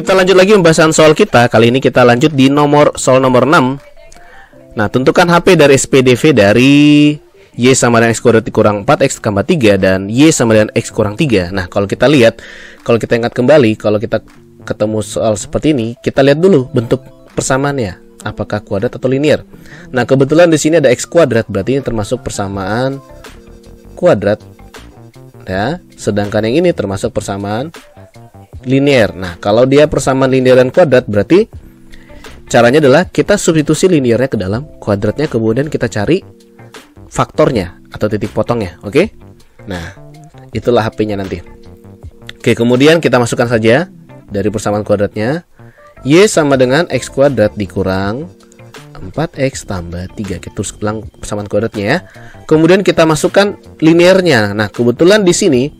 Kita lanjut lagi pembahasan soal kita. Kali ini kita lanjut di nomor soal nomor 6. Nah, tentukan HP dari SPDV dari Y sama dengan X kuadrat dikurang 4, X tambah 3, dan Y sama dengan X kurang 3. Nah, kalau kita lihat, kalau kita ingat kembali, kalau kita ketemu soal seperti ini, kita lihat dulu bentuk persamaannya. Apakah kuadrat atau linear? Nah, kebetulan di sini ada X kuadrat, berarti ini termasuk persamaan kuadrat. Ya, sedangkan yang ini termasuk persamaan linear. Nah, kalau dia persamaan linear dan kuadrat berarti caranya adalah kita substitusi linearnya ke dalam kuadratnya kemudian kita cari faktornya atau titik potongnya, oke? Okay? Nah, itulah HP-nya nanti. Oke, kemudian kita masukkan saja dari persamaan kuadratnya y sama dengan x kuadrat dikurang 4x tambah 3 kita terus ulang persamaan kuadratnya ya. Kemudian kita masukkan linearnya. Nah, kebetulan di sini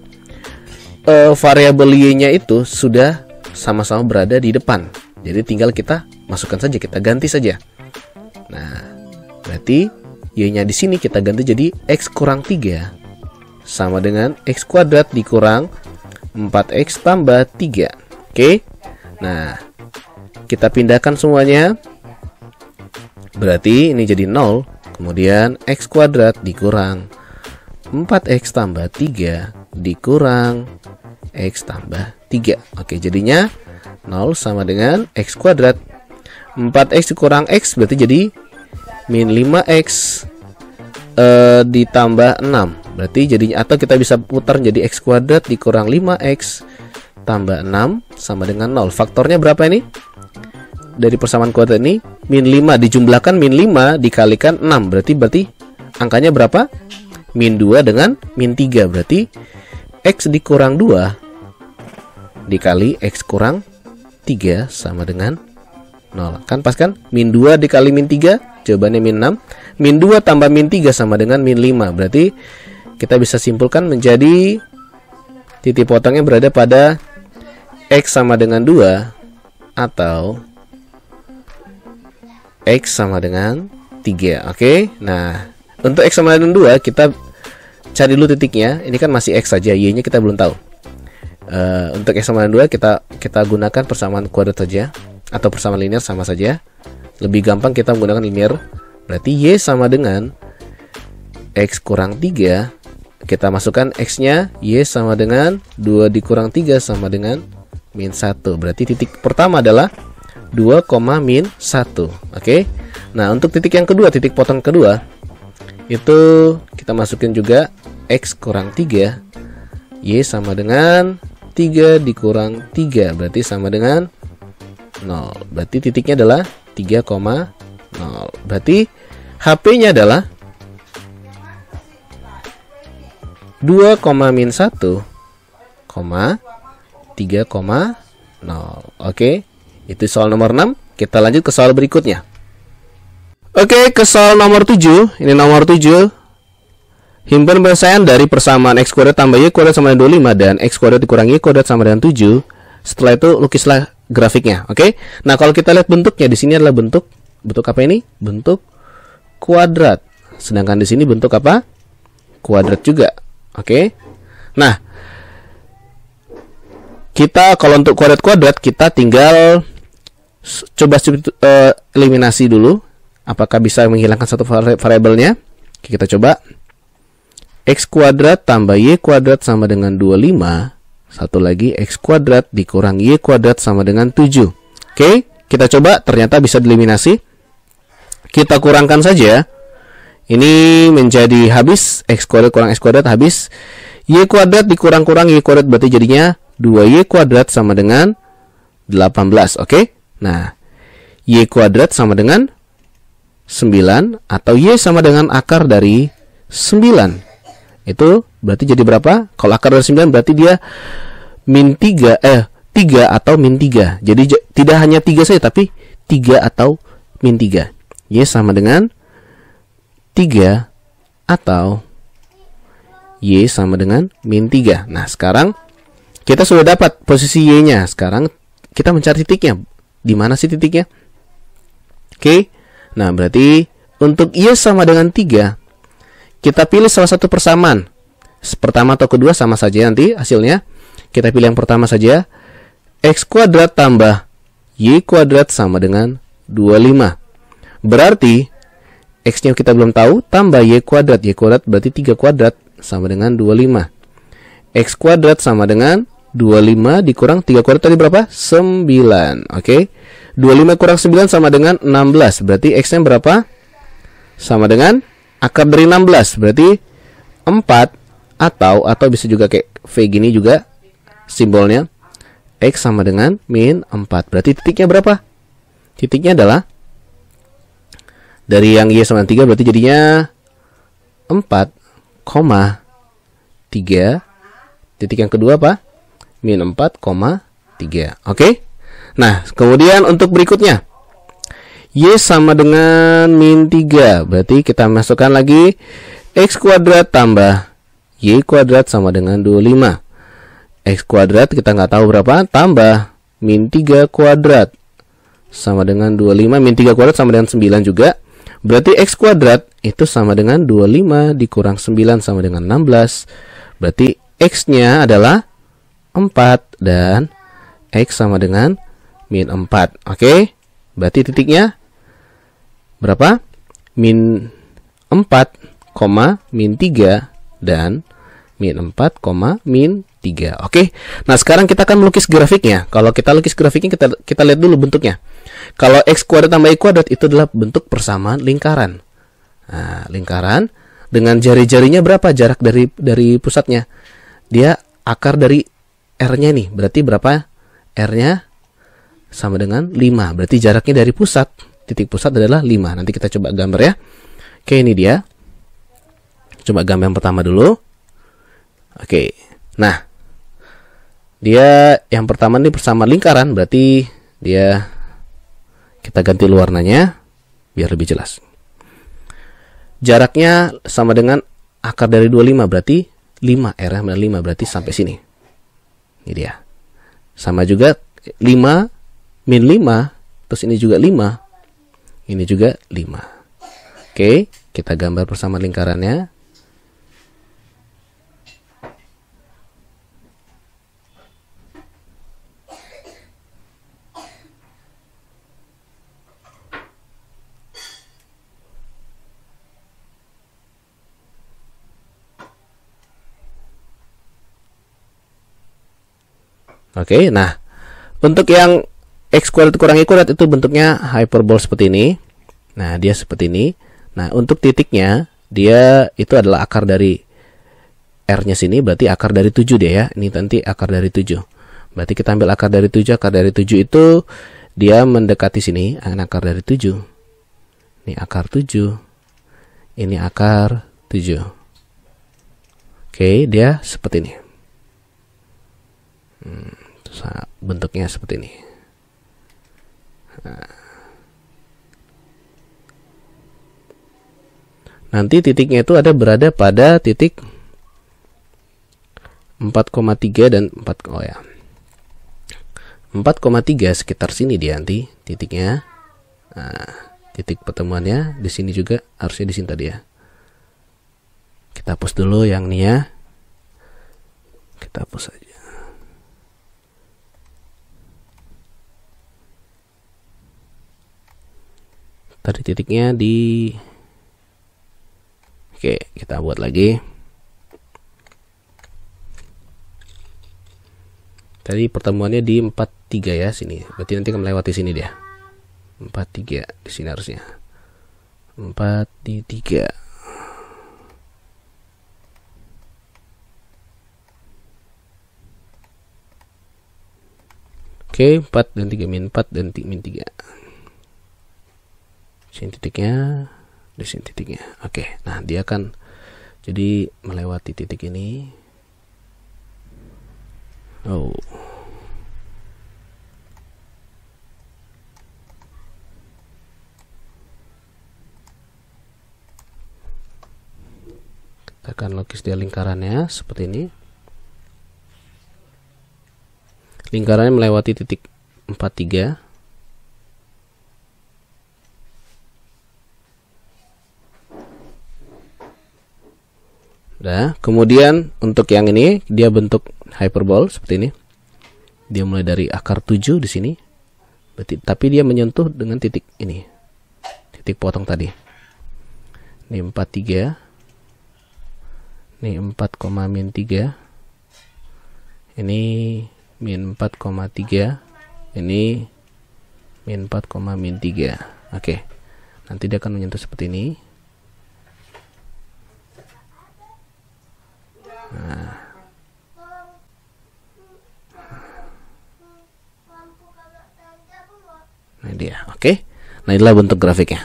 uh, eh, variabel y-nya itu sudah sama-sama berada di depan. Jadi tinggal kita masukkan saja, kita ganti saja. Nah, berarti y-nya di sini kita ganti jadi x kurang 3 sama dengan x kuadrat dikurang 4x tambah 3. Oke. Nah, kita pindahkan semuanya. Berarti ini jadi 0. Kemudian x kuadrat dikurang 4x tambah 3 dikurang X tambah 3 Oke jadinya 0 sama dengan X kuadrat 4X dikurang X berarti jadi min 5X e, ditambah 6 Berarti jadinya atau kita bisa putar jadi X kuadrat dikurang 5X tambah 6 sama dengan 0 Faktornya berapa ini? Dari persamaan kuadrat ini min 5 dijumlahkan min 5 dikalikan 6 Berarti berarti angkanya berapa? Min 2 dengan min 3 Berarti X dikurang 2 dikali X kurang 3 sama dengan 0. Kan pas kan? Min 2 dikali min 3, jawabannya min 6. Min 2 tambah min 3 sama dengan min 5. Berarti kita bisa simpulkan menjadi titik potongnya berada pada X sama dengan 2 atau X sama dengan 3. Oke, nah untuk X sama dengan 2 kita cari dulu titiknya ini kan masih x saja y nya kita belum tahu uh, untuk x sama dengan 2 kita kita gunakan persamaan kuadrat saja atau persamaan linear sama saja lebih gampang kita menggunakan linear berarti y sama dengan x kurang 3 kita masukkan x nya y sama dengan 2 dikurang 3 sama dengan min 1 berarti titik pertama adalah 2, min 1 oke okay? nah untuk titik yang kedua titik potong kedua itu kita masukin juga X kurang 3 Y sama dengan 3 dikurang 3 Berarti sama dengan 0 Berarti titiknya adalah 3,0 Berarti HP-nya adalah 2, min 1 3,0 Oke Itu soal nomor 6 Kita lanjut ke soal berikutnya Oke, ke soal nomor 7. Ini nomor 7. Himpunan penyelesaian dari persamaan X kuadrat tambah Y kuadrat sama dengan 25 dan X kuadrat dikurangi Y kuadrat sama dengan 7. Setelah itu lukislah grafiknya, oke? Okay? Nah, kalau kita lihat bentuknya di sini adalah bentuk bentuk apa ini? Bentuk kuadrat. Sedangkan di sini bentuk apa? Kuadrat juga. Oke. Okay? Nah, kita kalau untuk kuadrat-kuadrat kita tinggal coba uh, eliminasi dulu apakah bisa menghilangkan satu variabelnya. Kita coba X kuadrat tambah Y kuadrat sama dengan 25. Satu lagi X kuadrat dikurang Y kuadrat sama dengan 7. Oke, kita coba ternyata bisa dieliminasi. Kita kurangkan saja. Ini menjadi habis X kuadrat kurang X kuadrat habis. Y kuadrat dikurang-kurang Y kuadrat berarti jadinya 2Y kuadrat sama dengan 18. Oke, nah Y kuadrat sama dengan 9 atau Y sama dengan akar dari 9. Itu berarti jadi berapa? Kalau akar dari 9 berarti dia min 3 eh 3 atau min 3. Jadi tidak hanya 3 saja tapi 3 atau min 3. Y sama dengan 3 atau Y sama dengan min 3. Nah, sekarang kita sudah dapat posisi Y-nya. Sekarang kita mencari titiknya. Di mana sih titiknya? Oke. Okay. Nah, berarti untuk Y sama dengan 3, kita pilih salah satu persamaan. Pertama atau kedua sama saja nanti hasilnya. Kita pilih yang pertama saja. X kuadrat tambah Y kuadrat sama dengan 25. Berarti X-nya kita belum tahu, tambah Y kuadrat. Y kuadrat berarti 3 kuadrat sama dengan 25. X kuadrat sama dengan 25 dikurang 3 kuadrat tadi berapa? 9. Oke. Okay? 25 kurang 9 sama dengan 16. Berarti X-nya berapa? Sama dengan akar dari 16 berarti 4 atau atau bisa juga kayak V gini juga simbolnya X sama dengan min 4 berarti titiknya berapa? titiknya adalah dari yang Y sama 3 berarti jadinya 4, 3 titik yang kedua apa? min 4, 3 oke? Okay? Nah kemudian untuk berikutnya Y sama dengan min 3. Berarti kita masukkan lagi X kuadrat tambah Y kuadrat sama dengan 25. X kuadrat kita nggak tahu berapa, tambah min 3 kuadrat sama dengan 25. Min 3 kuadrat sama dengan 9 juga. Berarti X kuadrat itu sama dengan 25 dikurang 9 sama dengan 16. Berarti X-nya adalah 4 dan X sama dengan min 4. Oke, berarti titiknya berapa? Min 4, min 3 dan min 4, min 3. Oke. Nah, sekarang kita akan melukis grafiknya. Kalau kita lukis grafiknya kita kita lihat dulu bentuknya. Kalau x kuadrat tambah y kuadrat itu adalah bentuk persamaan lingkaran. Nah, lingkaran dengan jari-jarinya berapa jarak dari dari pusatnya? Dia akar dari r-nya nih. Berarti berapa r-nya? Sama dengan 5. Berarti jaraknya dari pusat titik pusat adalah 5. Nanti kita coba gambar ya. Oke, ini dia. Coba gambar yang pertama dulu. Oke. Nah, dia yang pertama ini bersama lingkaran berarti dia kita ganti warnanya biar lebih jelas. Jaraknya sama dengan akar dari 25 berarti 5 R ya, sama 5 berarti sampai sini. Ini dia. Sama juga 5 min 5 terus ini juga 5 ini juga 5. Oke, kita gambar bersama lingkarannya. Oke, nah untuk yang X kuadrat kurang Y kuadrat itu bentuknya hyperbol seperti ini. Nah, dia seperti ini. Nah, untuk titiknya, dia itu adalah akar dari R-nya sini, berarti akar dari 7 dia ya. Ini nanti akar dari 7. Berarti kita ambil akar dari 7, akar dari 7 itu dia mendekati sini, akar dari 7. Ini akar 7. Ini akar 7. Oke, dia seperti ini. Hmm, bentuknya seperti ini. Nanti titiknya itu ada berada pada titik 4,3 dan 4 oh ya. 4,3 sekitar sini dia nanti titiknya. Nah, titik pertemuannya di sini juga harusnya di sini tadi ya. Kita hapus dulu yang ini ya. Kita hapus aja. tadi titiknya di oke kita buat lagi tadi pertemuannya di 43 ya sini berarti nanti akan melewati sini dia 43 di sini harusnya 4 di 3 Oke, okay, 4 dan 3 min 4 dan 3 min 3 sini titiknya di sini titiknya oke nah dia akan jadi melewati titik ini oh kita akan logis dia lingkarannya seperti ini lingkarannya melewati titik 43 Udah. Kemudian untuk yang ini dia bentuk hyperbol seperti ini. Dia mulai dari akar 7 di sini. Berarti, tapi dia menyentuh dengan titik ini. Titik potong tadi. Ini 43. Ini 4, min 3. Ini min 4,3. Ini min 4, min 3. Oke. Nanti dia akan menyentuh seperti ini. Nah dia, oke. Okay? Nah inilah bentuk grafiknya.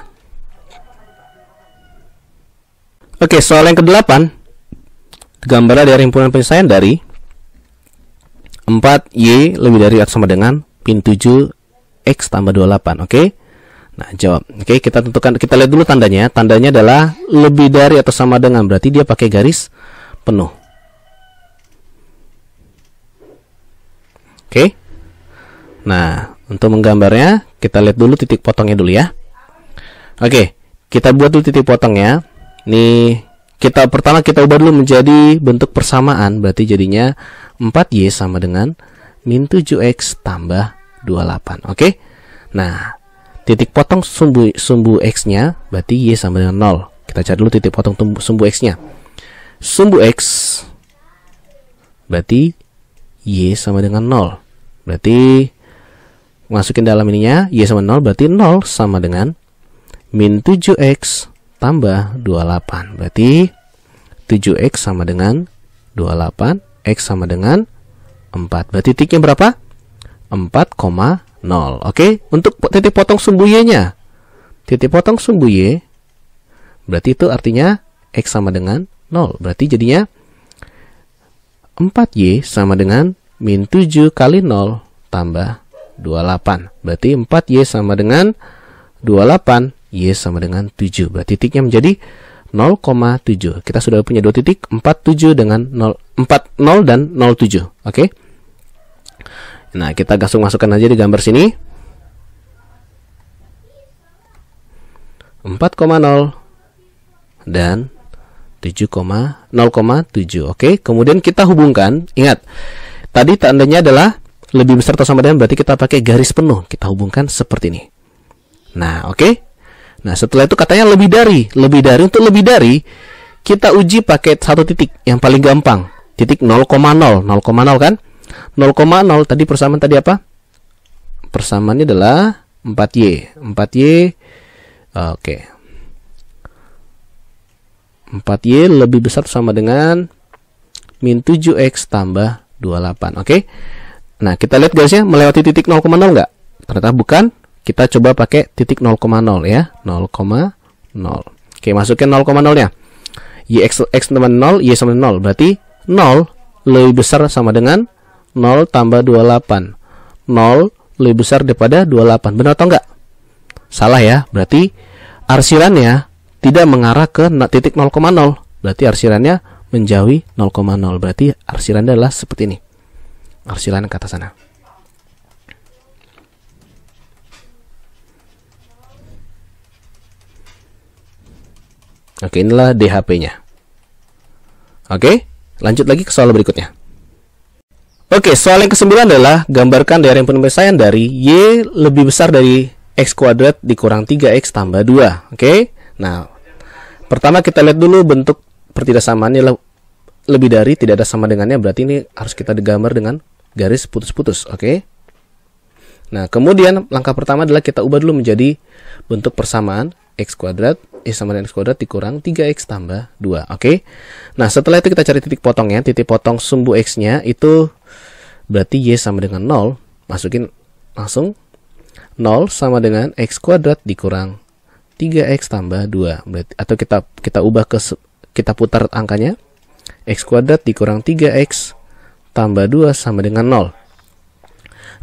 Oke, okay, soal yang kedelapan. 8 Gambaran dari himpunan penyelesaian dari 4Y lebih dari atau sama dengan pin 7 X tambah 28, oke? Okay? Nah, jawab. Oke, okay, kita tentukan kita lihat dulu tandanya. Tandanya adalah lebih dari atau sama dengan berarti dia pakai garis penuh. Oke. Nah, untuk menggambarnya, kita lihat dulu titik potongnya dulu ya. Oke, kita buat dulu titik potongnya. Nih, kita pertama kita ubah dulu menjadi bentuk persamaan. Berarti jadinya 4Y sama dengan min 7X tambah 28. Oke? Nah, titik potong sumbu, sumbu X-nya berarti Y sama dengan 0. Kita cari dulu titik potong sumbu X-nya. Sumbu X berarti Y sama dengan 0. Berarti masukin dalam ininya Y sama 0 berarti 0 sama dengan min 7X tambah 28 berarti 7X sama dengan 28 X sama dengan 4 berarti titiknya berapa? 4,0 oke untuk titik potong sumbu Y nya titik potong sumbu Y berarti itu artinya X sama dengan 0 berarti jadinya 4Y sama dengan min 7 kali 0 tambah 28. Berarti 4Y sama dengan 28, Y sama dengan 7. Berarti titiknya menjadi 0,7. Kita sudah punya dua titik, 47 dengan 0, 40 dan 07. Oke. Okay? Nah, kita langsung masukkan aja di gambar sini. 4,0 dan 7,0,7. Oke, okay? kemudian kita hubungkan. Ingat, Tadi tandanya adalah lebih besar atau sama dengan berarti kita pakai garis penuh. Kita hubungkan seperti ini. Nah, oke. Okay? Nah, setelah itu katanya lebih dari, lebih dari untuk lebih dari kita uji pakai satu titik yang paling gampang. Titik 0,0, 0,0 kan? 0,0 tadi persamaan tadi apa? Persamaannya adalah 4Y. 4Y oke. Okay. 4Y lebih besar sama dengan min 7X tambah 28 oke okay? nah kita lihat guys ya melewati titik 0,0 nggak ternyata bukan kita coba pakai titik 0,0 ya 0,0 oke masukin 0,0 nya y x, x 0 y sama 0 berarti 0 lebih besar sama dengan 0 tambah 28 0 lebih besar daripada 28 benar atau enggak salah ya berarti arsirannya tidak mengarah ke titik 0,0 berarti arsirannya menjauhi 0,0 berarti arsiran adalah seperti ini arsiran ke atas sana Oke, inilah DHP-nya. Oke, lanjut lagi ke soal berikutnya. Oke, soal yang kesembilan adalah gambarkan daerah yang penyelesaian dari Y lebih besar dari X kuadrat dikurang 3X tambah 2. Oke, nah pertama kita lihat dulu bentuk pertidaksamaan lebih dari tidak ada sama dengannya berarti ini harus kita digambar dengan garis putus-putus, oke? Okay? Nah, kemudian langkah pertama adalah kita ubah dulu menjadi bentuk persamaan x kuadrat x eh, sama dengan x kuadrat dikurang 3x tambah 2, oke? Okay? Nah, setelah itu kita cari titik potongnya, titik potong sumbu x-nya itu berarti y sama dengan 0, masukin langsung 0 sama dengan x kuadrat dikurang 3x tambah 2 berarti, atau kita kita ubah ke kita putar angkanya x kuadrat dikurang 3x tambah 2 sama dengan 0.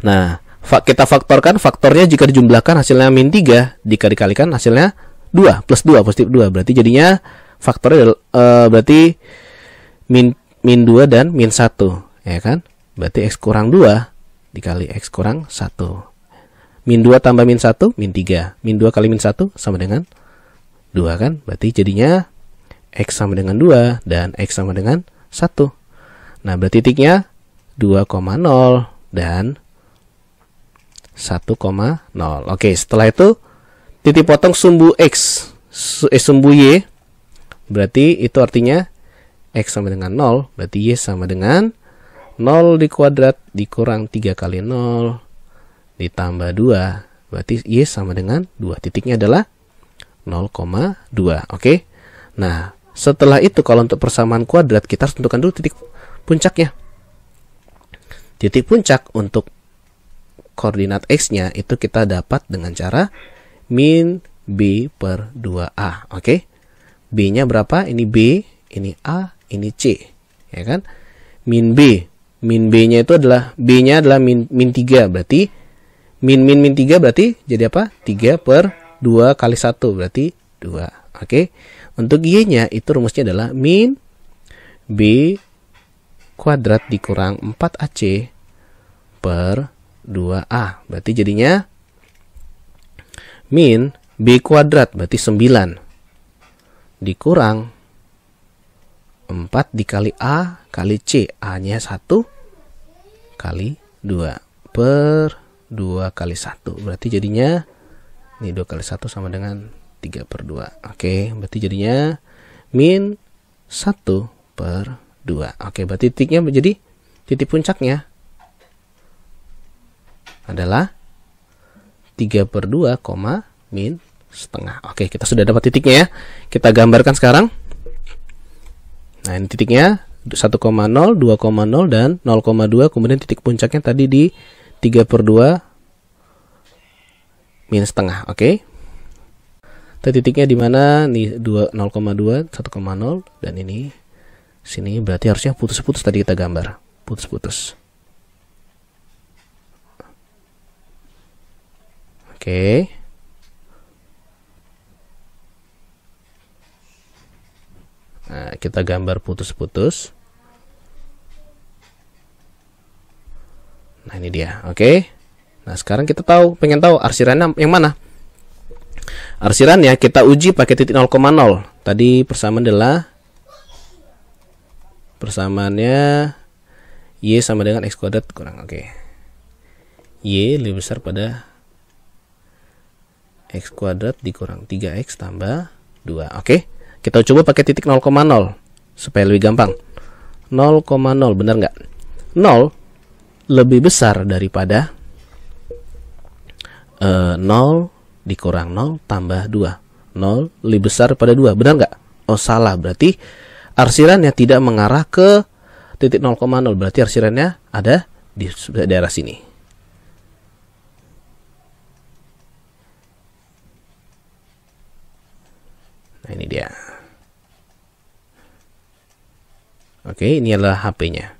Nah, kita faktorkan faktornya jika dijumlahkan hasilnya min 3, jika dikalikan hasilnya 2 plus 2 positif 2. Berarti jadinya faktornya uh, berarti min min 2 dan min 1, ya kan? Berarti x kurang 2 dikali x kurang 1. Min 2 tambah min 1, min 3. Min 2 kali min 1 sama dengan 2 kan? Berarti jadinya X sama dengan 2 dan X sama dengan 1. Nah, berarti titiknya 2,0 dan 1,0. Oke, setelah itu titik potong sumbu X, eh, sumbu Y. Berarti itu artinya X sama dengan 0, berarti Y sama dengan 0 dikuadrat dikurang 3 kali 0 ditambah 2. Berarti Y sama dengan 2. Titiknya adalah 0,2. Oke. Nah, setelah itu kalau untuk persamaan kuadrat kita harus tentukan dulu titik puncaknya. Titik puncak untuk koordinat x-nya itu kita dapat dengan cara min b per 2a, oke? Okay? B-nya berapa? Ini b, ini a, ini c, ya kan? Min b, min b-nya itu adalah b-nya adalah min min 3 berarti min min min 3 berarti jadi apa? 3 per 2 kali 1 berarti 2. Oke. Okay? Untuk Y-nya itu rumusnya adalah min B kuadrat dikurang 4AC per 2A. Berarti jadinya min B kuadrat berarti 9 dikurang 4 dikali A kali C. A-nya 1 kali 2 per 2 kali 1. Berarti jadinya ini 2 kali 1 sama dengan 3 per 2 oke okay, berarti jadinya min 1 per 2 oke okay, berarti titiknya menjadi titik puncaknya adalah 3 per 2, min setengah oke okay, kita sudah dapat titiknya ya kita gambarkan sekarang nah ini titiknya 1,0, 2,0 dan 0,2 kemudian titik puncaknya tadi di 3 per 2 min setengah oke okay? titiknya di mana? Nih 2 0,2, 1,0 dan ini sini berarti harusnya putus-putus tadi kita gambar. Putus-putus. Oke. Okay. Nah, kita gambar putus-putus. Nah, ini dia. Oke. Okay. Nah, sekarang kita tahu, pengen tahu arsirannya yang mana? Arsiran ya, kita uji pakai titik 0,0. Tadi persamaan adalah persamaannya y sama dengan x kuadrat kurang oke. Okay. y lebih besar pada x kuadrat dikurang 3x tambah 2. Oke. Okay. Kita coba pakai titik 0,0 supaya lebih gampang. 0,0 benar nggak? 0 lebih besar daripada 0 eh, dikurang 0 tambah 2. 0 lebih besar pada 2, benar nggak? Oh salah, berarti arsirannya tidak mengarah ke titik 0,0, berarti arsirannya ada di daerah sini. Nah ini dia. Oke, ini adalah HP-nya.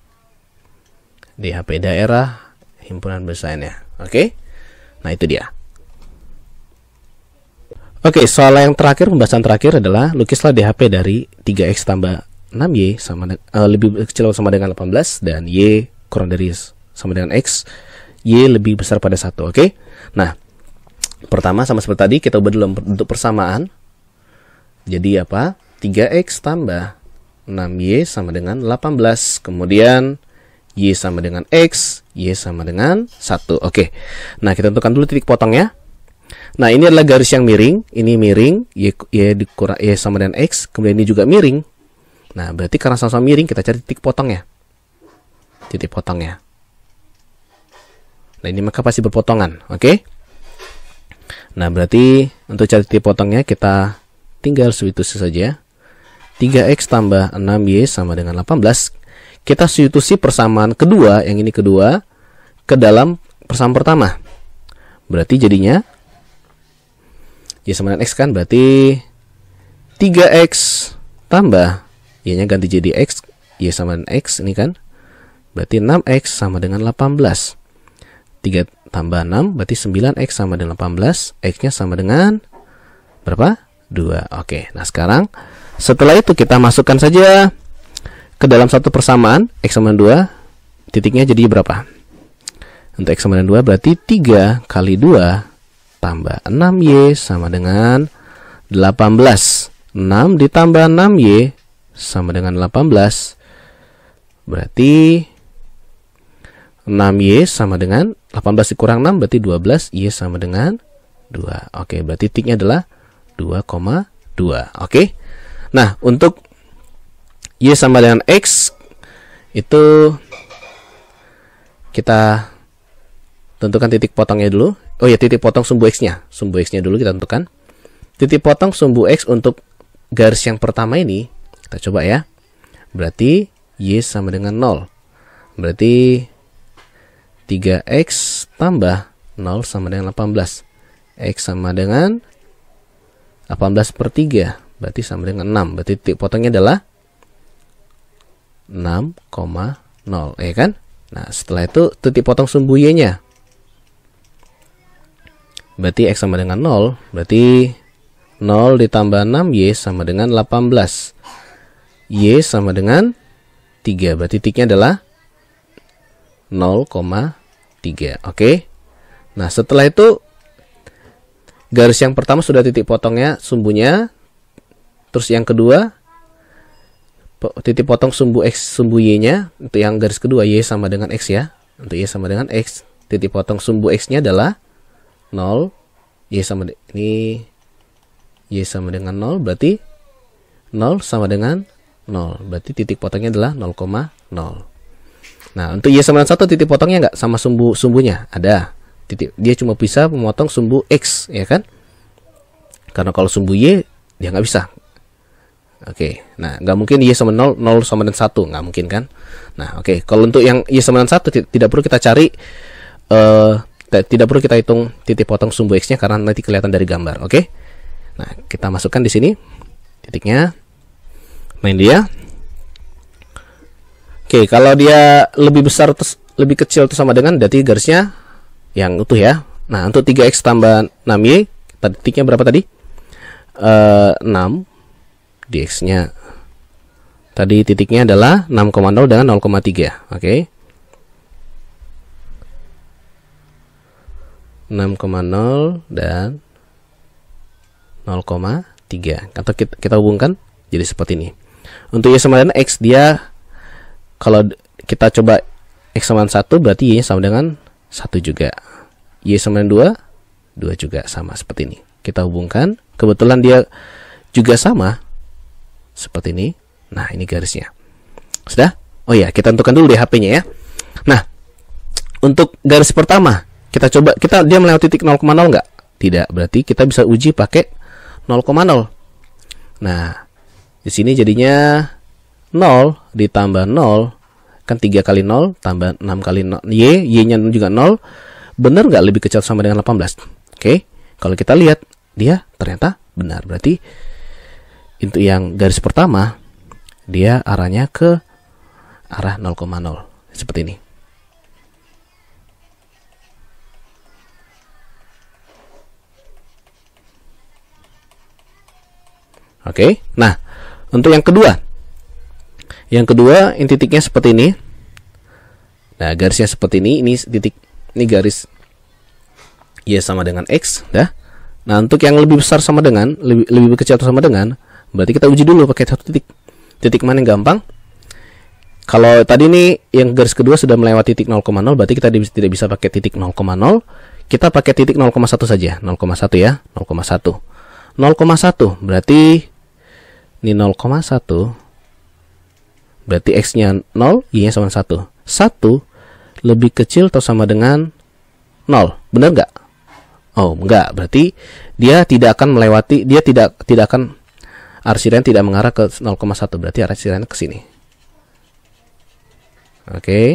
Di HP daerah himpunan besarnya. Oke. Nah, itu dia. Oke, okay, soal yang terakhir, pembahasan terakhir adalah lukislah DHP dari 3X tambah 6Y sama uh, lebih kecil sama dengan 18 dan Y kurang dari sama dengan X, Y lebih besar pada satu. Oke? Okay? Nah, pertama sama seperti tadi kita ubah dulu bentuk persamaan. Jadi apa? 3X tambah 6Y sama dengan 18. Kemudian Y sama dengan X, Y sama dengan 1. Oke. Okay. Nah, kita tentukan dulu titik potongnya. Nah, ini adalah garis yang miring, ini miring, y, y, dikurang, y sama dengan x, kemudian ini juga miring. Nah, berarti karena sama-sama miring, kita cari titik potongnya. Titik potongnya. Nah, ini maka pasti berpotongan, oke? Okay? Nah, berarti untuk cari titik potongnya kita tinggal substitusi saja. 3x tambah 6y sama dengan 18. Kita substitusi persamaan kedua, yang ini kedua, ke dalam persamaan pertama. Berarti jadinya Y ya, sama dengan X kan berarti 3X tambah Y-nya ganti jadi X, Y ya sama dengan X ini kan. Berarti 6X sama dengan 18. 3 tambah 6 berarti 9X sama dengan 18. X-nya sama dengan berapa? 2. Oke, nah sekarang setelah itu kita masukkan saja ke dalam satu persamaan X sama dengan 2 titiknya jadi berapa? Untuk X sama dengan 2 berarti 3 kali 2 tambah 6Y sama dengan 18. 6 ditambah 6Y sama dengan 18. Berarti 6Y sama dengan 18 dikurang 6 berarti 12. Y sama dengan 2. Oke, berarti titiknya adalah 2,2. Oke. Nah, untuk Y sama dengan X itu kita tentukan titik potongnya dulu oh ya titik potong sumbu x-nya sumbu x-nya dulu kita tentukan titik potong sumbu x untuk garis yang pertama ini kita coba ya berarti y sama dengan 0 berarti 3x tambah 0 sama dengan 18 x sama dengan 18 per 3 berarti sama dengan 6 berarti titik potongnya adalah 6,0 ya kan nah setelah itu titik potong sumbu y nya Berarti X sama dengan 0. Berarti 0 ditambah 6 Y sama dengan 18. Y sama dengan 3. Berarti titiknya adalah 0,3. Oke. Nah setelah itu garis yang pertama sudah titik potongnya sumbunya. Terus yang kedua titik potong sumbu X sumbu Y-nya untuk yang garis kedua Y sama dengan X ya. Untuk Y sama dengan X. Titik potong sumbu X-nya adalah 0 y sama ini y sama dengan 0 berarti 0 sama dengan 0 berarti titik potongnya adalah 0,0 nah untuk y sama dengan 1 titik potongnya nggak sama sumbu sumbunya ada titik dia cuma bisa memotong sumbu x ya kan karena kalau sumbu y dia nggak bisa oke okay. nah nggak mungkin y sama 0 0 sama dengan 1 nggak mungkin kan nah oke okay. kalau untuk yang y sama dengan 1 tidak perlu kita cari uh, tidak perlu kita hitung titik potong sumbu x-nya karena nanti kelihatan dari gambar, oke? Okay? Nah, kita masukkan di sini titiknya. Main dia. Oke, okay, kalau dia lebih besar terus lebih kecil itu sama dengan berarti garisnya yang utuh ya. Nah, untuk 3x tambah 6y, titiknya berapa tadi? Uh, eh, 6 dx-nya. Tadi titiknya adalah 6,0 dengan 0,3, oke. Okay? 6,0 dan 0,3 atau kita, kita hubungkan jadi seperti ini untuk y sama dengan x dia kalau kita coba x sama dengan 1 berarti y sama dengan 1 juga y sama dengan 2 2 juga sama seperti ini kita hubungkan kebetulan dia juga sama seperti ini nah ini garisnya sudah oh ya kita tentukan dulu di HP-nya ya nah untuk garis pertama kita coba kita dia melewati titik 0,0 nggak? Tidak. Berarti kita bisa uji pakai 0,0. Nah, di sini jadinya 0 ditambah 0 kan 3 kali 0 tambah 6 kali 0 Y, Y-nya juga 0 benar nggak lebih kecil sama dengan 18 oke okay? kalau kita lihat dia ternyata benar berarti untuk yang garis pertama dia arahnya ke arah 0,0 seperti ini Oke. Okay? Nah, untuk yang kedua. Yang kedua, ini titiknya seperti ini. Nah, garisnya seperti ini, ini titik ini garis Y sama dengan X, ya. Nah, untuk yang lebih besar sama dengan, lebih, lebih kecil atau sama dengan, berarti kita uji dulu pakai satu titik. Titik mana yang gampang? Kalau tadi ini yang garis kedua sudah melewati titik 0,0 berarti kita tidak bisa pakai titik 0,0. Kita pakai titik 0,1 saja, 0,1 ya, 0,1. 0,1 berarti ini 0,1. Berarti X-nya 0, Y-nya sama 1. 1 lebih kecil atau sama dengan 0. Benar nggak? Oh, enggak. Berarti dia tidak akan melewati, dia tidak tidak akan arsiran tidak mengarah ke 0,1. Berarti arsiran ke sini. Oke. Okay.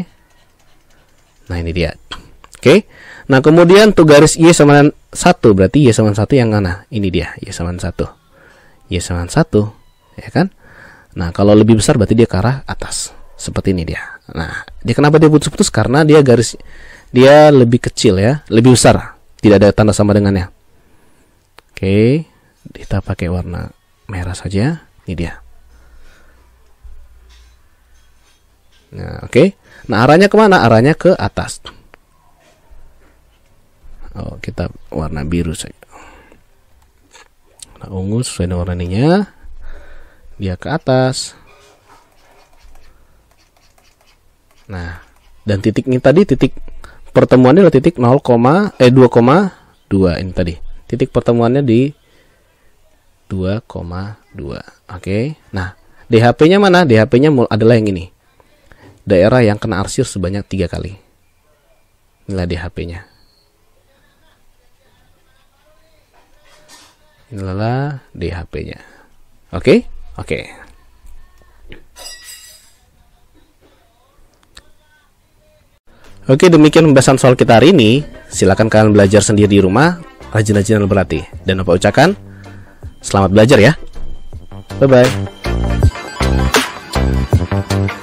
Nah, ini dia. Oke. Okay. Nah, kemudian tuh garis Y sama dengan 1, berarti Y sama 1 yang mana? Ini dia, Y sama 1. Y sama 1 ya kan? Nah, kalau lebih besar berarti dia ke arah atas. Seperti ini dia. Nah, dia kenapa dia putus-putus? Karena dia garis dia lebih kecil ya, lebih besar. Tidak ada tanda sama dengannya. Oke, kita pakai warna merah saja. Ini dia. Nah, oke. Nah, arahnya kemana? Arahnya ke atas. Oh, kita warna biru saja. Nah, ungu sesuai dengan warnanya dia ke atas. Nah, dan titik ini tadi titik pertemuannya adalah titik 0, eh 2,2 ini tadi. Titik pertemuannya di 2,2. Oke. Okay. Nah, DHP-nya mana? DHP-nya adalah yang ini. Daerah yang kena arsir sebanyak tiga kali. Inilah DHP-nya. Inilah DHP-nya. Oke? Okay? Oke. Okay. Oke, okay, demikian pembahasan soal kita hari ini. Silakan kalian belajar sendiri di rumah, rajin-rajin dan berlatih. Dan apa ucapkan? Selamat belajar ya. Bye bye.